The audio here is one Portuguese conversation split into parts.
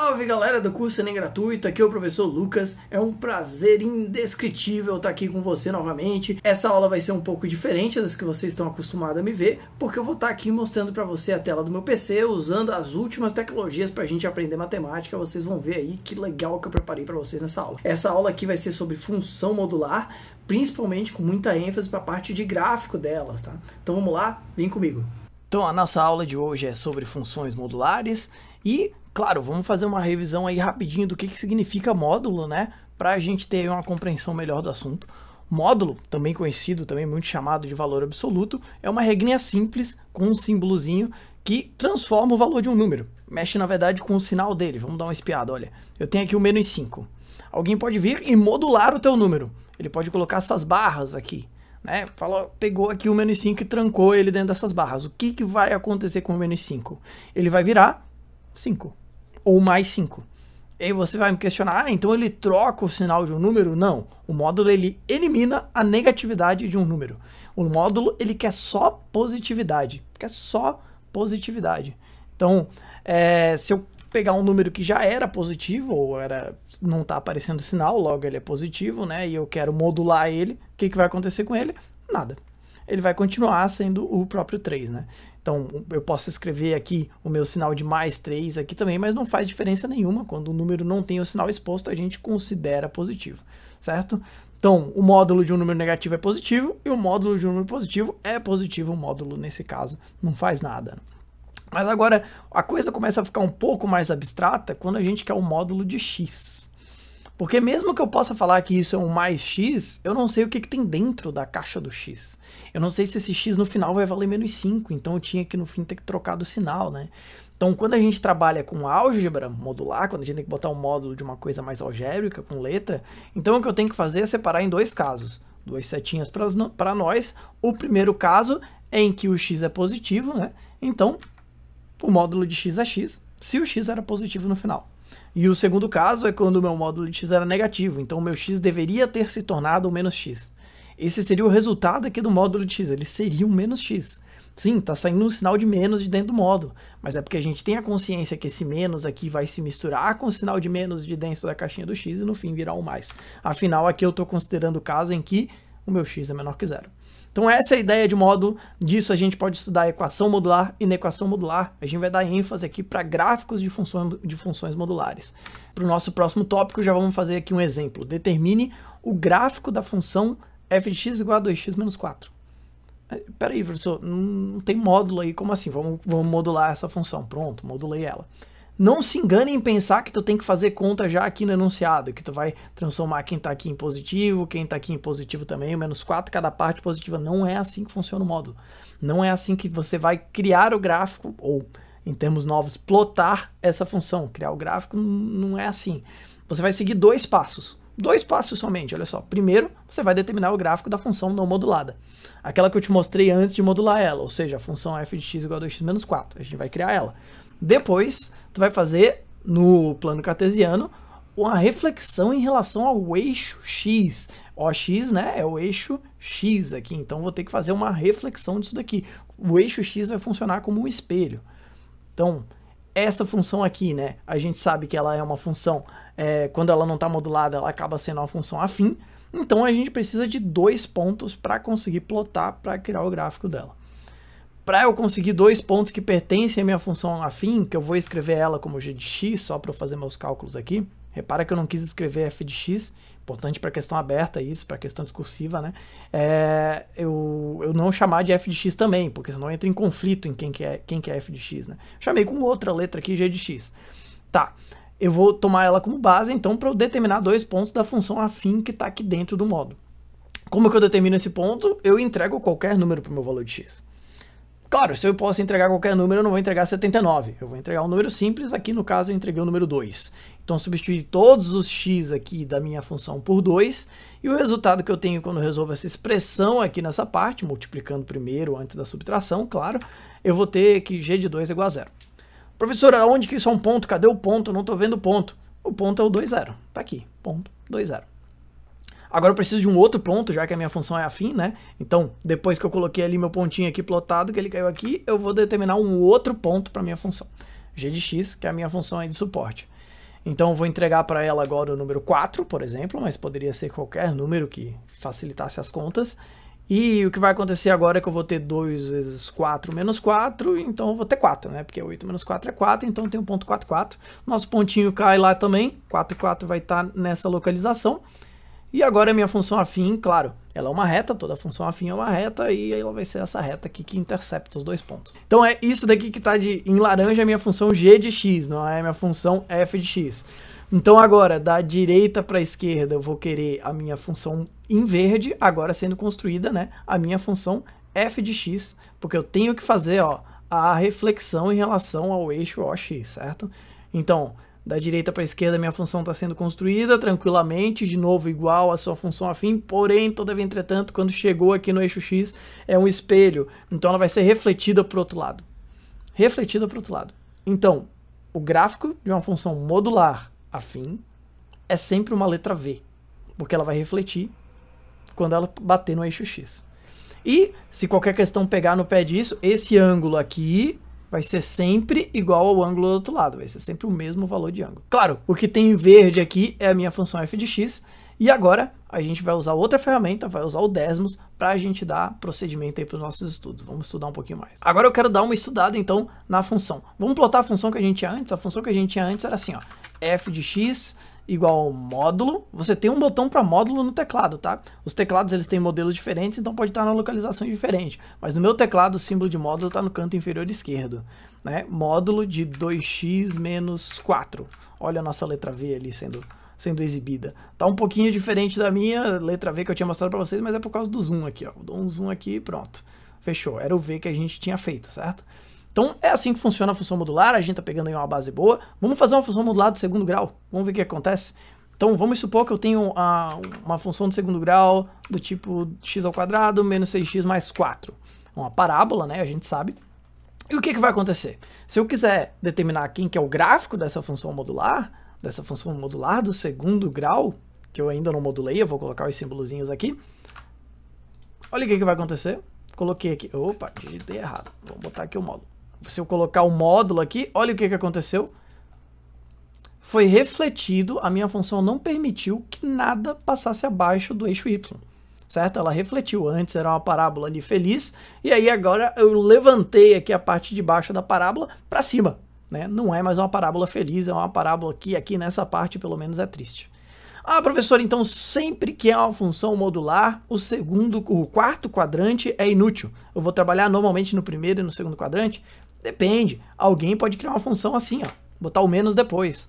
Salve galera do curso Enem Gratuito, aqui é o professor Lucas. É um prazer indescritível estar aqui com você novamente. Essa aula vai ser um pouco diferente das que vocês estão acostumados a me ver, porque eu vou estar aqui mostrando para você a tela do meu PC, usando as últimas tecnologias para a gente aprender matemática. Vocês vão ver aí que legal que eu preparei para vocês nessa aula. Essa aula aqui vai ser sobre função modular, principalmente com muita ênfase para a parte de gráfico delas, tá? Então vamos lá, vem comigo. Então a nossa aula de hoje é sobre funções modulares e Claro, vamos fazer uma revisão aí rapidinho do que, que significa módulo, né? Para a gente ter uma compreensão melhor do assunto. Módulo, também conhecido, também muito chamado de valor absoluto, é uma regrinha simples com um símbolozinho que transforma o valor de um número. Mexe, na verdade, com o sinal dele. Vamos dar uma espiada, olha. Eu tenho aqui o menos 5. Alguém pode vir e modular o teu número. Ele pode colocar essas barras aqui. Né? Falou, pegou aqui o menos 5 e trancou ele dentro dessas barras. O que, que vai acontecer com o menos 5? Ele vai virar 5 ou mais 5. E você vai me questionar, ah, então ele troca o sinal de um número? Não, o módulo ele elimina a negatividade de um número. O módulo ele quer só positividade, quer só positividade. Então, é, se eu pegar um número que já era positivo, ou era não está aparecendo sinal, logo ele é positivo, né? E eu quero modular ele, o que, que vai acontecer com ele? Nada. Ele vai continuar sendo o próprio 3, né? Então eu posso escrever aqui o meu sinal de mais 3 aqui também, mas não faz diferença nenhuma. Quando o número não tem o sinal exposto, a gente considera positivo, certo? Então, o módulo de um número negativo é positivo e o módulo de um número positivo é positivo. O módulo, nesse caso, não faz nada. Mas agora a coisa começa a ficar um pouco mais abstrata quando a gente quer o um módulo de x, porque mesmo que eu possa falar que isso é um mais x, eu não sei o que, que, tem dentro da caixa do x. Eu não sei se esse x no final vai valer menos 5, então eu tinha que no fim ter que trocar do sinal, né? Então quando a gente trabalha com álgebra modular, quando a gente tem que botar um módulo de uma coisa mais algébrica, com letra, então o que eu tenho que fazer é separar em dois casos. Duas setinhas para nós. O primeiro caso é em que o x é positivo, né? Então o módulo de x é x se o x era positivo no final. E o segundo caso é quando o meu módulo de x era negativo, então o meu x deveria ter se tornado um menos x. Esse seria o resultado aqui do módulo de x, ele seria um menos x. Sim, está saindo um sinal de menos de dentro do módulo, mas é porque a gente tem a consciência que esse menos aqui vai se misturar com o sinal de menos de dentro da caixinha do x e no fim virar um mais. Afinal, aqui eu estou considerando o caso em que o meu x é menor que zero. Então essa é a ideia de modo disso a gente pode estudar equação modular e na equação modular a gente vai dar ênfase aqui para gráficos de funções, de funções modulares. Para o nosso próximo tópico já vamos fazer aqui um exemplo. Determine o gráfico da função f de x igual a 2x menos 4. É, peraí, professor, não tem módulo aí, como assim? Vamos, vamos modular essa função. Pronto, modulei ela. Não se engane em pensar que tu tem que fazer conta já aqui no enunciado, que tu vai transformar quem está aqui em positivo, quem está aqui em positivo também, o menos 4, cada parte positiva. Não é assim que funciona o módulo. Não é assim que você vai criar o gráfico, ou em termos novos, plotar essa função. Criar o gráfico não é assim. Você vai seguir dois passos. Dois passos somente, olha só. Primeiro, você vai determinar o gráfico da função não modulada. Aquela que eu te mostrei antes de modular ela, ou seja, a função f de x igual a 2x menos 4. A gente vai criar ela. Depois, tu vai fazer no plano cartesiano uma reflexão em relação ao eixo x. x, né, é o eixo x aqui, então vou ter que fazer uma reflexão disso daqui. O eixo x vai funcionar como um espelho. Então, essa função aqui, né, a gente sabe que ela é uma função, é, quando ela não está modulada, ela acaba sendo uma função afim, então a gente precisa de dois pontos para conseguir plotar, para criar o gráfico dela para eu conseguir dois pontos que pertencem à minha função afim, que eu vou escrever ela como g de x, só para eu fazer meus cálculos aqui. Repara que eu não quis escrever f de x, importante para questão aberta isso, para questão discursiva, né? É, eu, eu não chamar de f de x também, porque senão entra em conflito em quem que é, quem que é f de x, né? Chamei com outra letra aqui, g de x. Tá, eu vou tomar ela como base, então, para eu determinar dois pontos da função afim que está aqui dentro do modo. Como que eu determino esse ponto? Eu entrego qualquer número para o meu valor de x. Claro, se eu posso entregar qualquer número, eu não vou entregar 79. Eu vou entregar um número simples, aqui no caso eu entreguei o número 2. Então substituir todos os x aqui da minha função por 2, e o resultado que eu tenho quando eu resolvo essa expressão aqui nessa parte, multiplicando primeiro antes da subtração, claro, eu vou ter que g de 2 é igual a zero. Professor, aonde que isso é um ponto? Cadê o ponto? Eu não estou vendo o ponto. O ponto é o 2, 0. Está aqui, ponto, 2, 0. Agora eu preciso de um outro ponto, já que a minha função é afim, né? Então, depois que eu coloquei ali meu pontinho aqui plotado, que ele caiu aqui, eu vou determinar um outro ponto para minha função. g de x, que é a minha função aí de suporte. Então, eu vou entregar para ela agora o número 4, por exemplo, mas poderia ser qualquer número que facilitasse as contas. E o que vai acontecer agora é que eu vou ter 2 vezes 4 menos 4, então eu vou ter 4, né? Porque 8 menos 4 é 4, então tem 1.44. Nosso pontinho cai lá também, 4, 4 vai estar tá nessa localização. E agora a é minha função afim, claro, ela é uma reta, toda função afim é uma reta, e ela vai ser essa reta aqui que intercepta os dois pontos. Então é isso daqui que está em laranja, a é minha função g de x, não é a é minha função f de x. Então agora, da direita para a esquerda, eu vou querer a minha função em verde, agora sendo construída né, a minha função f de x, porque eu tenho que fazer ó, a reflexão em relação ao eixo OX, certo? Então, da direita para a esquerda, minha função está sendo construída tranquilamente, de novo igual à sua função afim, porém, todavia, entretanto, quando chegou aqui no eixo X, é um espelho, então ela vai ser refletida para o outro lado. Refletida para o outro lado. Então, o gráfico de uma função modular afim é sempre uma letra V, porque ela vai refletir quando ela bater no eixo X. E, se qualquer questão pegar no pé disso, esse ângulo aqui vai ser sempre igual ao ângulo do outro lado, vai ser sempre o mesmo valor de ângulo. Claro, o que tem em verde aqui é a minha função f de x, e agora a gente vai usar outra ferramenta, vai usar o Desmos, para a gente dar procedimento aí para os nossos estudos. Vamos estudar um pouquinho mais. Agora eu quero dar uma estudada, então, na função. Vamos plotar a função que a gente tinha antes? A função que a gente tinha antes era assim, ó f de x igual módulo, você tem um botão para módulo no teclado, tá? Os teclados eles têm modelos diferentes, então pode estar na localização diferente. Mas no meu teclado o símbolo de módulo está no canto inferior esquerdo, né? Módulo de 2x menos 4. Olha a nossa letra V ali sendo sendo exibida. Tá um pouquinho diferente da minha letra V que eu tinha mostrado para vocês, mas é por causa do zoom aqui, ó. Dou um zoom aqui e pronto. Fechou. Era o V que a gente tinha feito, certo? Então é assim que funciona a função modular, a gente está pegando aí uma base boa. Vamos fazer uma função modular do segundo grau, vamos ver o que acontece. Então vamos supor que eu tenho ah, uma função de segundo grau do tipo x ao quadrado menos 6x mais 4. Uma parábola, né, a gente sabe. E o que, que vai acontecer? Se eu quiser determinar quem que é o gráfico dessa função modular, dessa função modular do segundo grau, que eu ainda não modulei, eu vou colocar os símbolozinhos aqui. Olha o que, que vai acontecer. Coloquei aqui, opa, digitei errado, vou botar aqui o módulo se eu colocar o módulo aqui, olha o que, que aconteceu. Foi refletido, a minha função não permitiu que nada passasse abaixo do eixo y, certo? Ela refletiu, antes era uma parábola ali feliz, e aí agora eu levantei aqui a parte de baixo da parábola para cima, né? Não é mais uma parábola feliz, é uma parábola que aqui nessa parte pelo menos é triste. Ah, professor, então sempre que é uma função modular, o segundo, o quarto quadrante é inútil. Eu vou trabalhar normalmente no primeiro e no segundo quadrante? Depende. Alguém pode criar uma função assim, ó. Botar o menos depois.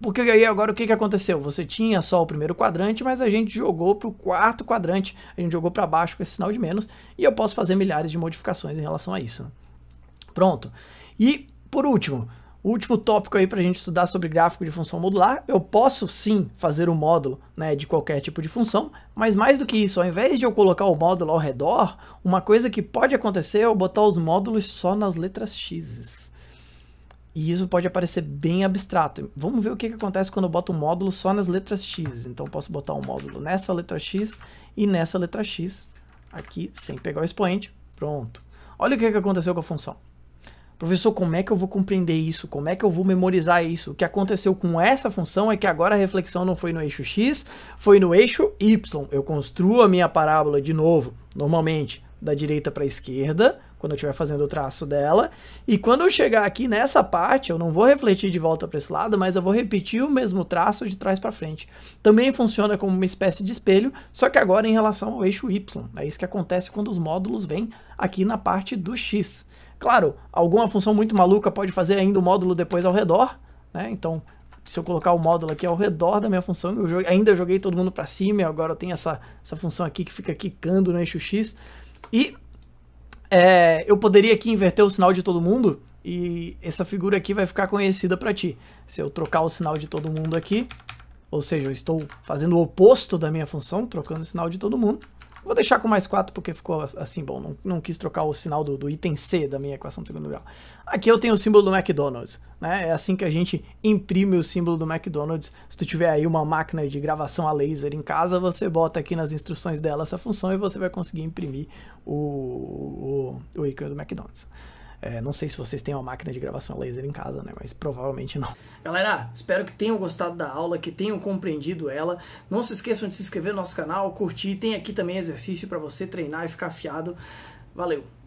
Porque aí agora o que, que aconteceu? Você tinha só o primeiro quadrante, mas a gente jogou para o quarto quadrante. A gente jogou para baixo com esse sinal de menos. E eu posso fazer milhares de modificações em relação a isso. Né? Pronto. E, por último, o último tópico aí para a gente estudar sobre gráfico de função modular, eu posso sim fazer um módulo né, de qualquer tipo de função, mas mais do que isso, ao invés de eu colocar o módulo ao redor, uma coisa que pode acontecer é eu botar os módulos só nas letras x. E isso pode aparecer bem abstrato. Vamos ver o que, que acontece quando eu boto um módulo só nas letras x. Então eu posso botar um módulo nessa letra x e nessa letra x, aqui sem pegar o expoente, pronto. Olha o que, que aconteceu com a função. Professor, como é que eu vou compreender isso? Como é que eu vou memorizar isso? O que aconteceu com essa função é que agora a reflexão não foi no eixo x, foi no eixo y. Eu construo a minha parábola de novo, normalmente, da direita para a esquerda, quando eu estiver fazendo o traço dela. E quando eu chegar aqui nessa parte, eu não vou refletir de volta para esse lado, mas eu vou repetir o mesmo traço de trás para frente. Também funciona como uma espécie de espelho, só que agora em relação ao eixo y. É isso que acontece quando os módulos vêm aqui na parte do x. Claro, alguma função muito maluca pode fazer ainda o módulo depois ao redor, né? Então, se eu colocar o módulo aqui ao redor da minha função, eu joguei, ainda joguei todo mundo para cima, e agora eu tenho essa, essa função aqui que fica quicando no eixo X. E é, eu poderia aqui inverter o sinal de todo mundo, e essa figura aqui vai ficar conhecida para ti. Se eu trocar o sinal de todo mundo aqui, ou seja, eu estou fazendo o oposto da minha função, trocando o sinal de todo mundo, Vou deixar com mais 4 porque ficou assim, bom, não, não quis trocar o sinal do, do, item C da minha equação do segundo grau. Aqui eu tenho o símbolo do McDonald's, né? É assim que a gente imprime o símbolo do McDonald's. Se tu tiver aí uma máquina de gravação a laser em casa, você bota aqui nas instruções dela essa função e você vai conseguir imprimir o, o, o ícone do McDonald's. É, não sei se vocês têm uma máquina de gravação laser em casa, né? Mas provavelmente não. Galera, espero que tenham gostado da aula, que tenham compreendido ela. Não se esqueçam de se inscrever no nosso canal, curtir. Tem aqui também exercício para você treinar e ficar afiado. Valeu!